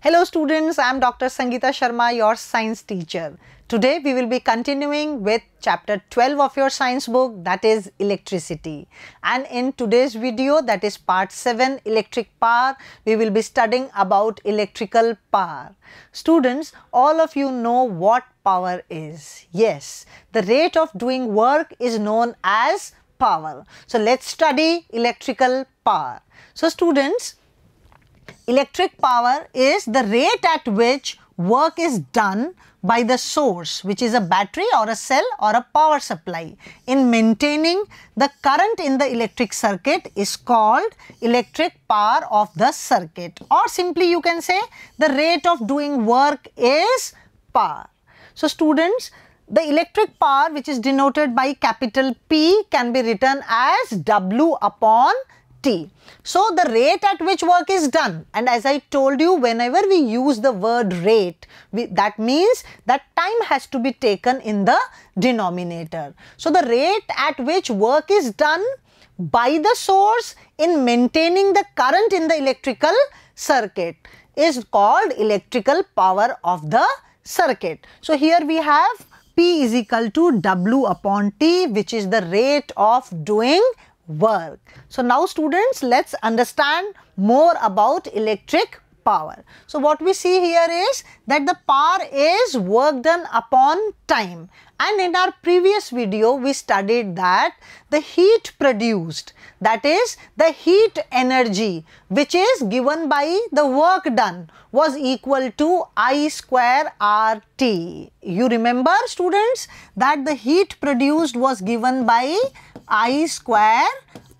Hello students, I am Dr. Sangeeta Sharma, your science teacher. Today we will be continuing with chapter 12 of your science book that is electricity. And in today's video that is part 7 electric power, we will be studying about electrical power. Students, all of you know what power is. Yes, the rate of doing work is known as power. So let's study electrical power. So students, electric power is the rate at which work is done by the source which is a battery or a cell or a power supply in maintaining the current in the electric circuit is called electric power of the circuit or simply you can say the rate of doing work is power. So, students the electric power which is denoted by capital P can be written as W upon so the rate at which work is done and as I told you whenever we use the word rate we, that means that time has to be taken in the denominator. So the rate at which work is done by the source in maintaining the current in the electrical circuit is called electrical power of the circuit. So here we have P is equal to W upon T which is the rate of doing work. So now students let's understand more about electric power. So what we see here is that the power is work done upon time and in our previous video we studied that the heat produced that is the heat energy which is given by the work done was equal to I square RT. You remember students that the heat produced was given by I square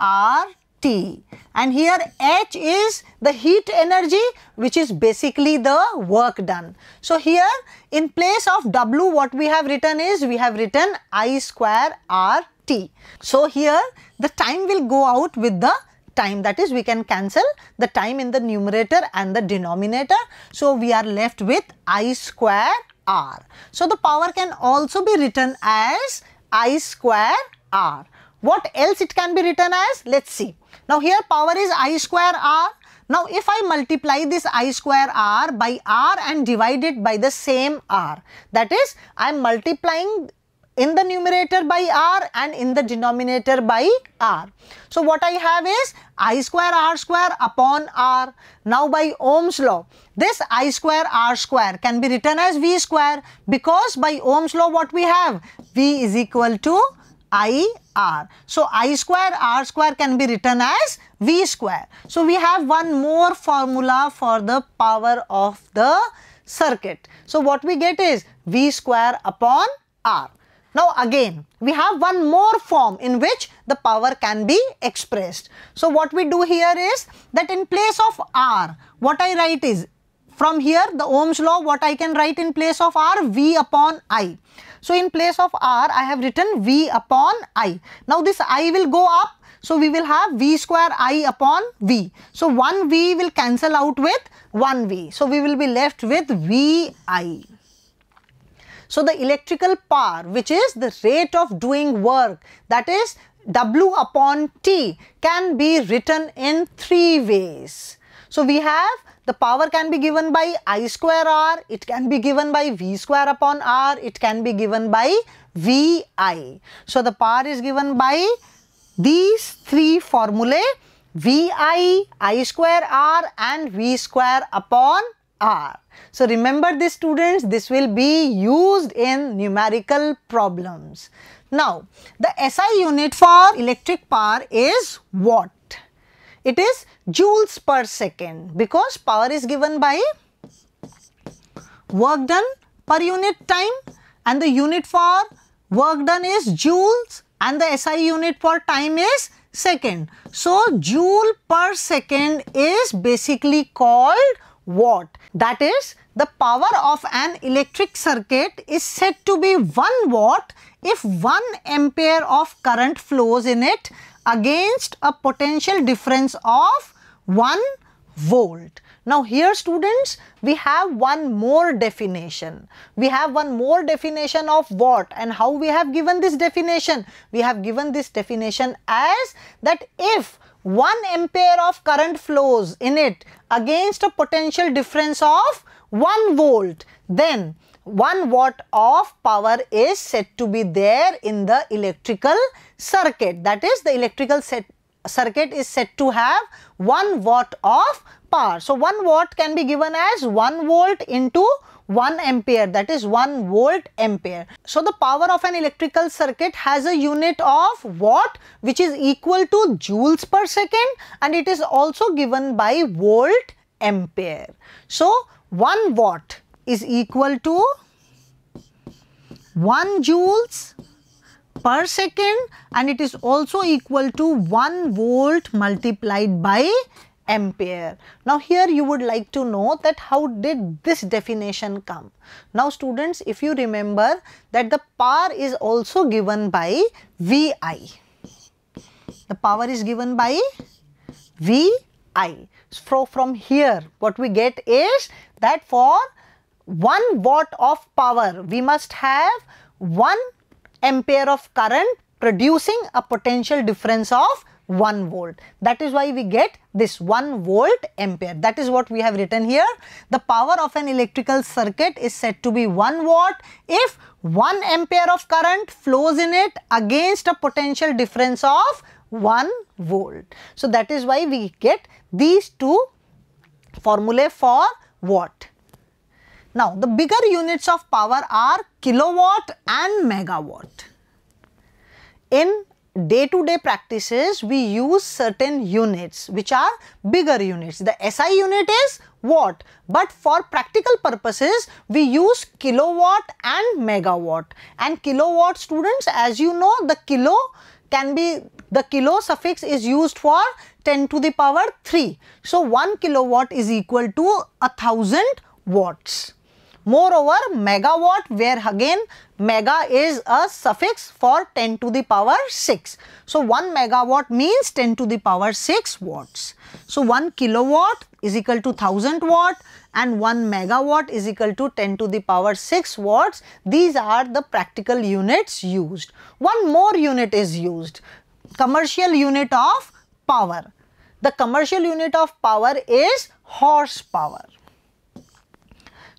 R T. And here H is the heat energy which is basically the work done. So here in place of W what we have written is we have written I square R T. So here the time will go out with the time that is we can cancel the time in the numerator and the denominator. So we are left with I square R. So the power can also be written as I square R. What else it can be written as? Let's see. Now here power is I square R. Now if I multiply this I square R by R and divide it by the same R. That is I am multiplying in the numerator by r and in the denominator by r. So, what I have is i square r square upon r. Now, by Ohm's law, this i square r square can be written as v square because by Ohm's law what we have? v is equal to I R. So, I square R square can be written as V square. So, we have one more formula for the power of the circuit. So, what we get is V square upon R. Now, again we have one more form in which the power can be expressed. So, what we do here is that in place of R, what I write is from here the Ohm's law what I can write in place of R V upon I. So, in place of r, I have written v upon i. Now, this i will go up. So, we will have v square i upon v. So, 1 v will cancel out with 1 v. So, we will be left with v i. So, the electrical power which is the rate of doing work that is W upon T can be written in three ways. So, we have the power can be given by I square R, it can be given by V square upon R, it can be given by VI. So, the power is given by these three formulae VI, I square R and V square upon R. So, remember this students, this will be used in numerical problems. Now, the SI unit for electric power is watt it is joules per second because power is given by work done per unit time and the unit for work done is joules and the SI unit for time is second. So, joule per second is basically called watt that is the power of an electric circuit is said to be 1 watt if 1 ampere of current flows in it against a potential difference of 1 volt. Now here students we have one more definition. We have one more definition of what and how we have given this definition. We have given this definition as that if 1 ampere of current flows in it against a potential difference of 1 volt, then 1 watt of power is said to be there in the electrical circuit. That is the electrical circuit is said to have 1 watt of power. So, 1 watt can be given as 1 volt into 1 ampere that is 1 volt ampere. So, the power of an electrical circuit has a unit of watt which is equal to joules per second and it is also given by volt ampere. So, 1 watt is equal to 1 joules per second and it is also equal to 1 volt multiplied by ampere. Now here you would like to know that how did this definition come. Now students if you remember that the power is also given by VI. The power is given by VI. So from here what we get is that for 1 watt of power we must have 1 ampere of current producing a potential difference of 1 volt. That is why we get this 1 volt ampere. That is what we have written here. The power of an electrical circuit is said to be 1 watt if 1 ampere of current flows in it against a potential difference of 1 volt. So, that is why we get these two formulae for watt. Now, the bigger units of power are kilowatt and megawatt. In day-to-day -day practices, we use certain units which are bigger units. The SI unit is watt, but for practical purposes, we use kilowatt and megawatt. And kilowatt students, as you know, the kilo can be the kilo suffix is used for 10 to the power 3. So, 1 kilowatt is equal to a 1000 watts. Moreover, megawatt where again mega is a suffix for 10 to the power 6. So, 1 megawatt means 10 to the power 6 watts. So, 1 kilowatt is equal to 1000 watt and 1 megawatt is equal to 10 to the power 6 watts. These are the practical units used. One more unit is used commercial unit of power. The commercial unit of power is horsepower.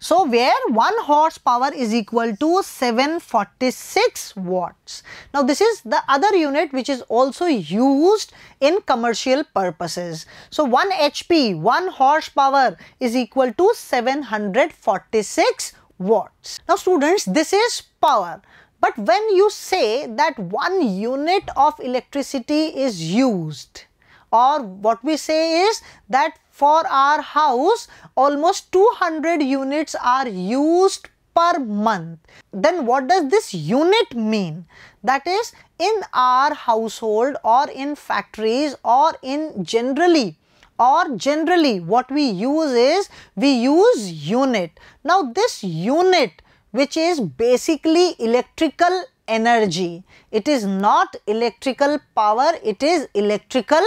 So, where 1 horsepower is equal to 746 watts. Now, this is the other unit which is also used in commercial purposes. So, 1 HP, 1 horsepower is equal to 746 watts. Now, students, this is power. But when you say that one unit of electricity is used or what we say is that for our house almost 200 units are used per month. Then what does this unit mean? That is in our household or in factories or in generally or generally what we use is we use unit. Now this unit which is basically electrical energy. It is not electrical power, it is electrical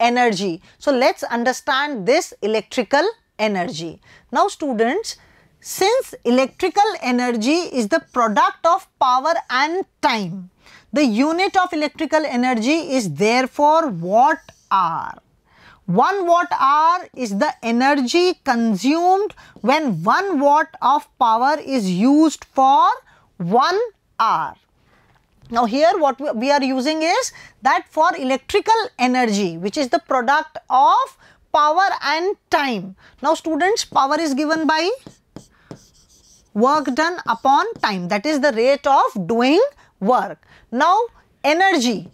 energy. So, let us understand this electrical energy. Now, students, since electrical energy is the product of power and time, the unit of electrical energy is therefore watt hour. 1 watt hour is the energy consumed when 1 watt of power is used for 1 hour. Now here what we are using is that for electrical energy which is the product of power and time. Now students power is given by work done upon time that is the rate of doing work. Now energy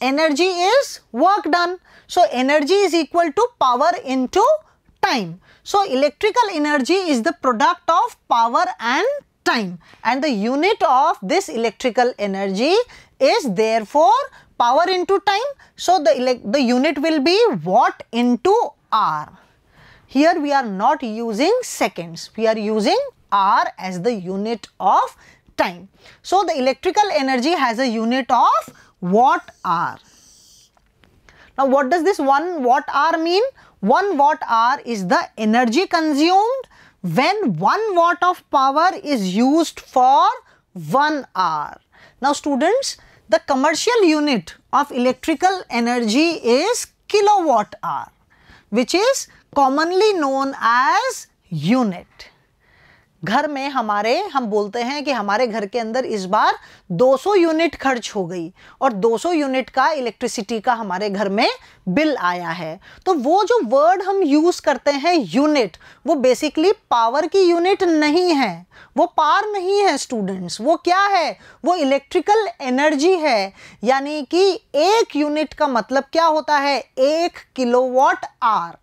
energy is work done. So, energy is equal to power into time. So, electrical energy is the product of power and time and the unit of this electrical energy is therefore power into time. So, the, the unit will be watt into R. Here we are not using seconds, we are using R as the unit of time. So, the electrical energy has a unit of watt hour. Now, what does this 1 watt hour mean? 1 watt hour is the energy consumed when 1 watt of power is used for 1 hour. Now, students, the commercial unit of electrical energy is kilowatt hour, which is commonly known as unit. घर में हमारे हम बोलते हैं कि हमारे घर के अंदर इस बार 200 यूनिट खर्च हो गई और 200 यूनिट का इलेक्ट्रिसिटी का हमारे घर में बिल आया है तो वो जो वर्ड हम यूज़ करते हैं यूनिट वो बेसिकली पावर की यूनिट नहीं है वो पार नहीं है स्टूडेंट्स वो क्या है वो इलेक्ट्रिकल एनर्जी है यानी कि एक यूनिट का मतलब क्या होता है एक kilowatt hour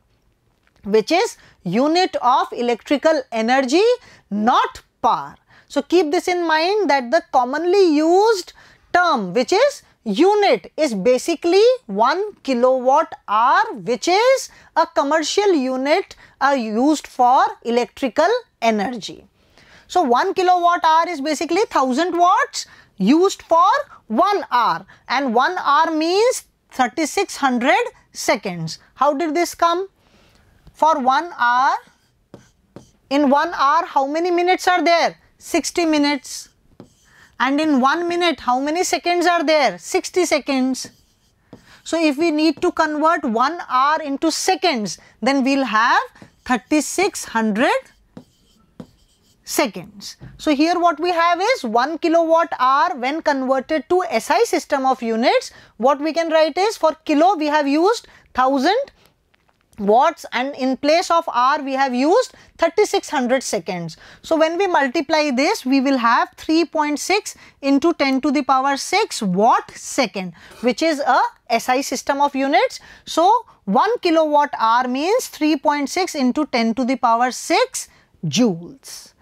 which is unit of electrical energy not power. So, keep this in mind that the commonly used term which is unit is basically 1 kilowatt hour which is a commercial unit uh, used for electrical energy. So, 1 kilowatt hour is basically 1000 watts used for 1 hour and 1 hour means 3600 seconds. How did this come? for 1 hour. In 1 hour how many minutes are there? 60 minutes. And in 1 minute how many seconds are there? 60 seconds. So, if we need to convert 1 hour into seconds then we will have 3600 seconds. So, here what we have is 1 kilowatt hour when converted to SI system of units what we can write is for kilo we have used 1000 watts and in place of r we have used 3600 seconds. So, when we multiply this we will have 3.6 into 10 to the power 6 watt second which is a SI system of units. So, 1 kilowatt hour means 3.6 into 10 to the power 6 joules.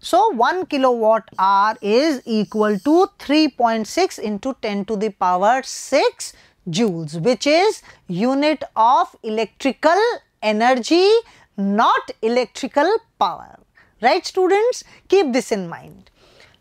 So, 1 kilowatt hour is equal to 3.6 into 10 to the power 6 joules which is unit of electrical energy not electrical power. Right students keep this in mind.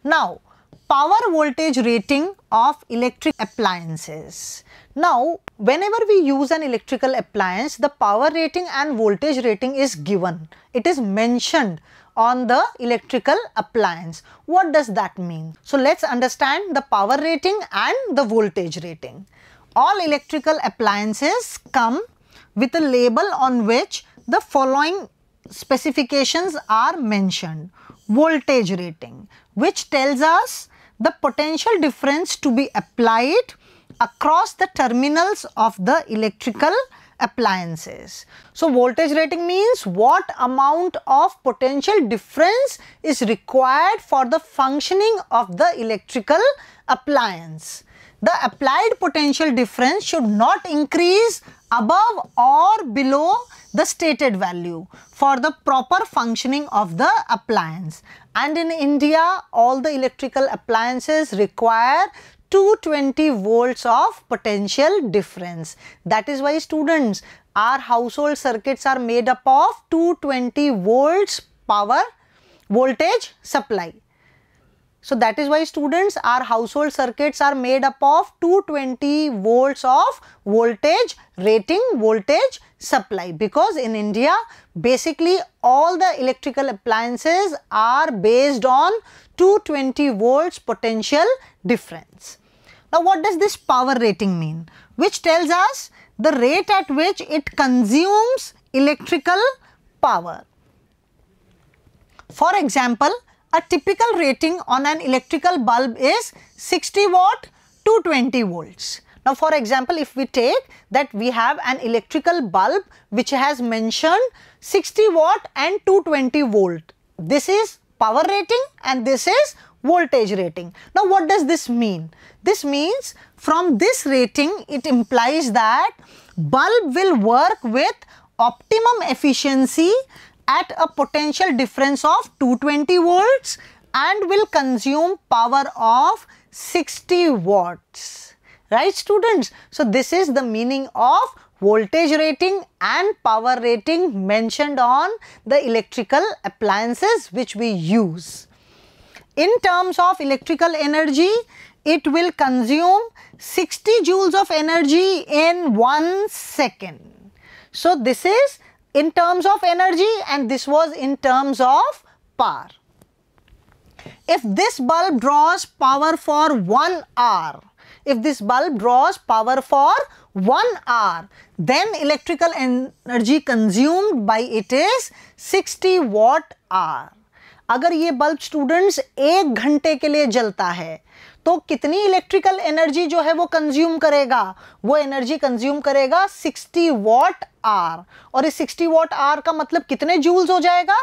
Now power voltage rating of electric appliances. Now whenever we use an electrical appliance the power rating and voltage rating is given. It is mentioned on the electrical appliance. What does that mean? So let's understand the power rating and the voltage rating all electrical appliances come with a label on which the following specifications are mentioned. Voltage rating which tells us the potential difference to be applied across the terminals of the electrical appliances. So, voltage rating means what amount of potential difference is required for the functioning of the electrical appliance the applied potential difference should not increase above or below the stated value for the proper functioning of the appliance. And in India, all the electrical appliances require 220 volts of potential difference. That is why students, our household circuits are made up of 220 volts power voltage supply. So that is why students our household circuits are made up of 220 volts of voltage rating voltage supply because in India basically all the electrical appliances are based on 220 volts potential difference. Now what does this power rating mean? Which tells us the rate at which it consumes electrical power. For example, a typical rating on an electrical bulb is 60 watt 220 volts. Now, for example, if we take that we have an electrical bulb which has mentioned 60 watt and 220 volt. This is power rating and this is voltage rating. Now, what does this mean? This means from this rating, it implies that bulb will work with optimum efficiency at a potential difference of 220 volts and will consume power of 60 watts. Right students? So, this is the meaning of voltage rating and power rating mentioned on the electrical appliances which we use. In terms of electrical energy, it will consume 60 joules of energy in 1 second. So, this is in terms of energy and this was in terms of power. If this bulb draws power for 1 hour, if this bulb draws power for 1 hour, then electrical energy consumed by it is 60 watt hour. अगर ये bulb students एक घंटे के लिए जलता है तो कितनी इलेक्ट्रिकल एनर्जी जो है वो कंज्यूम करेगा वो एनर्जी कंज्यूम करेगा 60 वॉट आर और इस 60 वॉट आर का मतलब कितने जूल्स हो जाएगा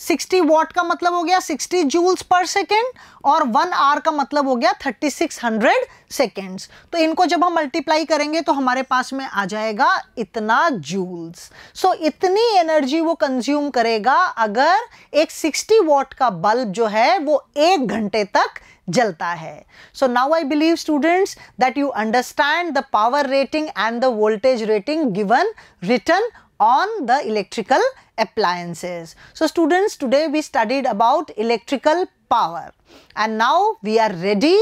60 वॉट का मतलब हो गया 60 जूल्स पर सेकेंड और वन आर का मतलब हो गया 3600 सेकेंड्स तो इनको जब हम मल्टीप्लाई करेंगे तो हमारे पास में आ जाएगा इतना जूल्स सो so, इतनी एनर्जी वो कंज्यूम करेगा अगर एक 60 वॉट का बल्ब जो है वो एक घंटे तक जलता है so now I believe students that you understand the power rating and the voltage rating given written on the electrical appliances. So, students today we studied about electrical power and now we are ready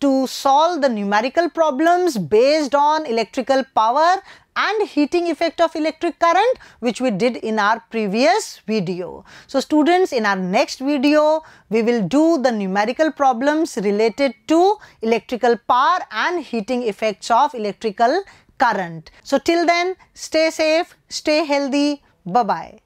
to solve the numerical problems based on electrical power and heating effect of electric current which we did in our previous video. So, students in our next video we will do the numerical problems related to electrical power and heating effects of electrical current. So till then, stay safe, stay healthy. Bye-bye.